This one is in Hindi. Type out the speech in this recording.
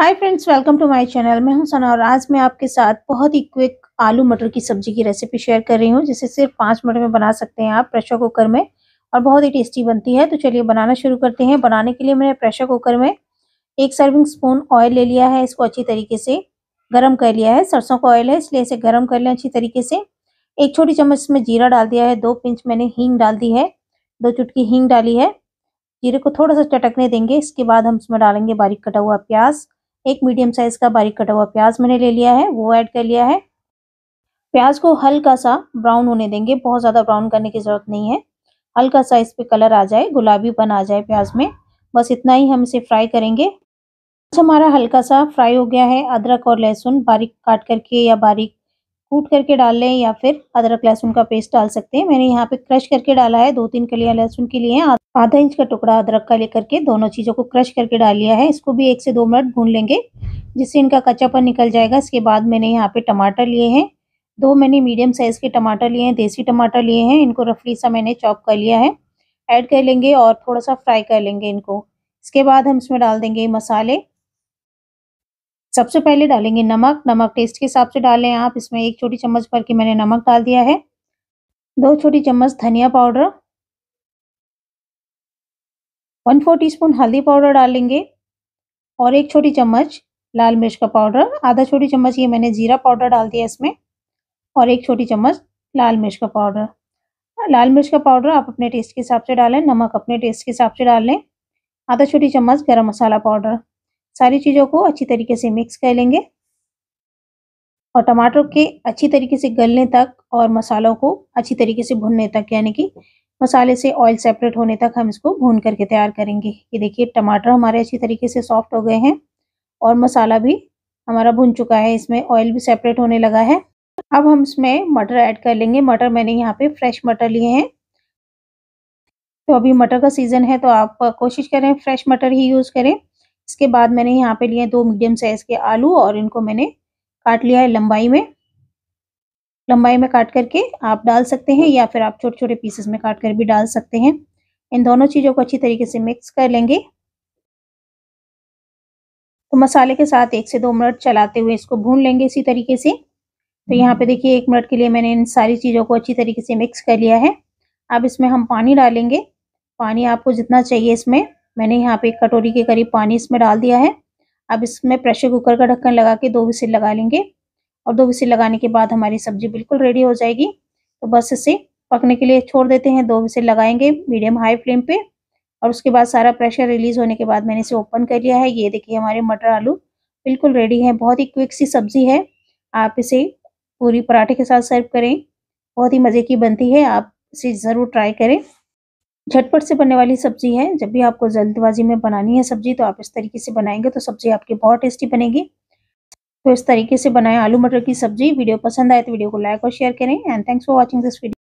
hi friends welcome to my channel मैं हूं सना और आज मैं आपके साथ बहुत ही क्विक आलू मटर की सब्जी की रेसिपी शेयर कर रही हूं जिसे सिर्फ पाँच मिनट में बना सकते हैं आप प्रेशर कुकर में और बहुत ही टेस्टी बनती है तो चलिए बनाना शुरू करते हैं बनाने के लिए मैंने प्रेशर कुकर में एक सर्विंग स्पून ऑयल ले लिया है इसको अच्छी तरीके से गर्म कर लिया है सरसों का ऑयल है इसलिए इसे गर्म कर लें अच्छी तरीके से एक छोटी चम्मच इसमें जीरा डाल दिया है दो पिंच मैंने हींग डाल दी है दो चुटकी हींग डाली है जीरे को थोड़ा सा चटकने देंगे इसके बाद हम इसमें डालेंगे बारीक कटा हुआ प्याज़ एक मीडियम साइज का बारीक कटा हुआ प्याज मैंने ले लिया है वो ऐड कर लिया है प्याज को हल्का सा ब्राउन होने देंगे बहुत ज़्यादा ब्राउन करने की ज़रूरत नहीं है हल्का सा इस पर कलर आ जाए गुलाबीपन आ जाए प्याज में बस इतना ही हम इसे फ्राई करेंगे हमारा हल्का सा फ्राई हो गया है अदरक और लहसुन बारीक काट करके या बारीक कूट करके डाल लें या फिर अदरक लहसुन का पेस्ट डाल सकते हैं मैंने यहाँ पे क्रश करके डाला है दो तीन कलिया लहसुन के लिए आधा इंच का टुकड़ा अदरक का लेकर के दोनों चीज़ों को क्रश करके डाल लिया है इसको भी एक से दो मिनट भून लेंगे जिससे इनका कच्चापन निकल जाएगा इसके बाद मैंने यहाँ पे टमाटर लिए हैं दो मैंने मीडियम साइज़ के टमाटर लिए हैं देसी टमाटर लिए हैं इनको रफली सा मैंने चॉप कर लिया है ऐड कर लेंगे और थोड़ा सा फ्राई कर लेंगे इनको इसके बाद हम इसमें डाल देंगे मसाले सबसे पहले डालेंगे नमक नमक टेस्ट के हिसाब से डालें आप इसमें एक छोटी चम्मच भर के मैंने नमक डाल दिया है दो छोटी चम्मच धनिया पाउडर वन फोर टीस्पून हल्दी पाउडर डालेंगे और एक छोटी चम्मच लाल मिर्च का पाउडर आधा छोटी चम्मच ये मैंने जीरा पाउडर डाल दिया इसमें और एक छोटी चम्मच लाल मिर्च का पाउडर लाल मिर्च का पाउडर आप अपने टेस्ट के हिसाब से डालें नमक अपने टेस्ट के हिसाब से डालें आधा छोटी चम्मच गरम मसाला पाउडर सारी चीज़ों को अच्छी तरीके से मिक्स कर लेंगे और टमाटर के अच्छी तरीके से गलने तक और मसालों को अच्छी तरीके से भुनने तक यानी कि मसाले से ऑयल सेपरेट होने तक हम इसको भून करके तैयार करेंगे ये देखिए टमाटर हमारे अच्छी तरीके से सॉफ्ट हो गए हैं और मसाला भी हमारा भुन चुका है इसमें ऑयल भी सेपरेट होने लगा है अब हम इसमें मटर ऐड कर लेंगे मटर मैंने यहाँ पे फ्रेश मटर लिए हैं तो अभी मटर का सीज़न है तो आप कोशिश करें फ्रेश मटर ही यूज़ करें इसके बाद मैंने यहाँ पे लिए दो मीडियम साइज के आलू और इनको मैंने काट लिया है लंबाई में लंबाई में काट करके आप डाल सकते हैं या फिर आप छोटे छोटे पीसेस में काट कर भी डाल सकते हैं इन दोनों चीज़ों को अच्छी तरीके से मिक्स कर लेंगे तो मसाले के साथ एक से दो मिनट चलाते हुए इसको भून लेंगे इसी तरीके से तो यहाँ पे देखिए एक मिनट के लिए मैंने इन सारी चीज़ों को अच्छी तरीके से मिक्स कर लिया है अब इसमें हम पानी डालेंगे पानी आपको जितना चाहिए इसमें मैंने यहाँ पे एक कटोरी के करीब पानी इसमें डाल दिया है अब इसमें प्रेशर कुकर का ढक्कन लगा के दो विसिल लगा लेंगे और दो विसिल लगाने के बाद हमारी सब्जी बिल्कुल रेडी हो जाएगी तो बस इसे पकने के लिए छोड़ देते हैं दो विसिल लगाएंगे मीडियम हाई फ्लेम पे और उसके बाद सारा प्रेशर रिलीज होने के बाद मैंने इसे ओपन कर लिया है ये देखिए हमारे मटर आलू बिल्कुल रेडी है बहुत ही क्विक सी सब्जी है आप इसे पूरी पराठे के साथ सर्व करें बहुत ही मज़े की बनती है आप इसे ज़रूर ट्राई करें झटपट से बनने वाली सब्जी है जब भी आपको जल्दबाजी में बनानी है सब्जी तो आप इस तरीके से बनाएंगे तो सब्जी आपकी बहुत टेस्टी बनेगी तो इस तरीके से बनाएं आलू मटर की सब्जी वीडियो पसंद आए तो वीडियो को लाइक और शेयर करें and thanks for watching this video